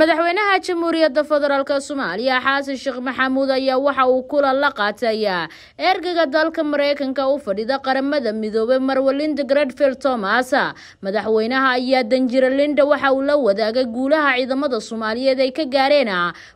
madaxweynaha jamhuuriyadda federaalk soomaaliya xaasan sheekh maxamuud ayaa waxa uu kula la qaatay ergega dalka mareykanka u fadhida qaramada midoobay marwelinda gredfield thomas madaxweynaha ayaa danjira linda waxa uu la wadaagay guulaha ciidamada soomaaliyeed ay ka gaareen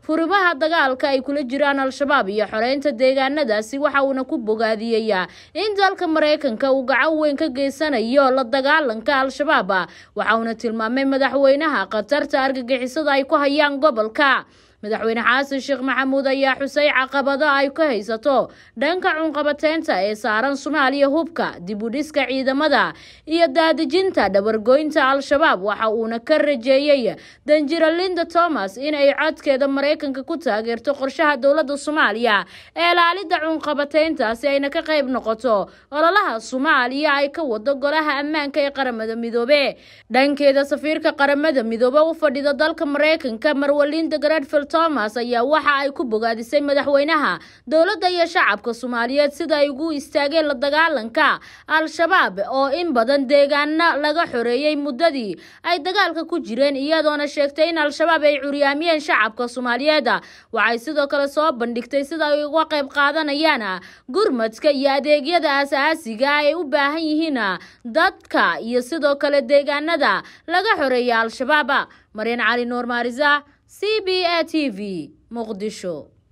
furimaha dagaalka ay kula jiraan al-shabaab iyo xoreynta deegaanadaasi waxa uuna ku bogaadiyey in dalka mareykanka uu gacan weyn ka geysanayo la dagaalanka al-shabaab waxa uuna tilmaamay madaxweynaha khatarta argagixisada ku hayaan gobolka madaxweyne xaasan sheekh maxamuud ayaa xusay caqabado ay ku haysato dhanka cunqabateynta ee saaran soomaaliya hubka dibudhiska ciidamada iyo daadejinta dhabargoynta al-shabaab waxa uuna ka rajeeyey danjira linda thomas ay codkeeda maraykanka ku taageerto qorshaha dowladda soomaaliya ee laalidda cunqabateyntaasi ayna ka qayb noqoto ololaha soomaaliya ay ka wado golaha ammaanka ee qaramada midoobe dhankeeda safiirka qaramada midoobe u fadhida dalka maraykanka marwalinda garadfil thomas ayaa waxa ay ku bogaadisay madaxweynaha dowladda iyo shacabka soomaaliyeed sida ay ugu istaageen la dagaalanka al-shabaab oo in badan deegaana laga xoreeyey muddadii ay dagaalka ku jireen iyadoona sheegtay in al-shabaab ay curyaamiyeen shacabka soomaaliyeed waxay sidoo kale soo bandhigtay sida ay uga qayb qaadanayaan gurmadka iyo adeegyada aasaasiga ay ah u baahan yihiin dadka iyo sidoo kale deegaanada laga xoreeya al-shabaab maryan cali nuur maarisa c b a t v muqdisho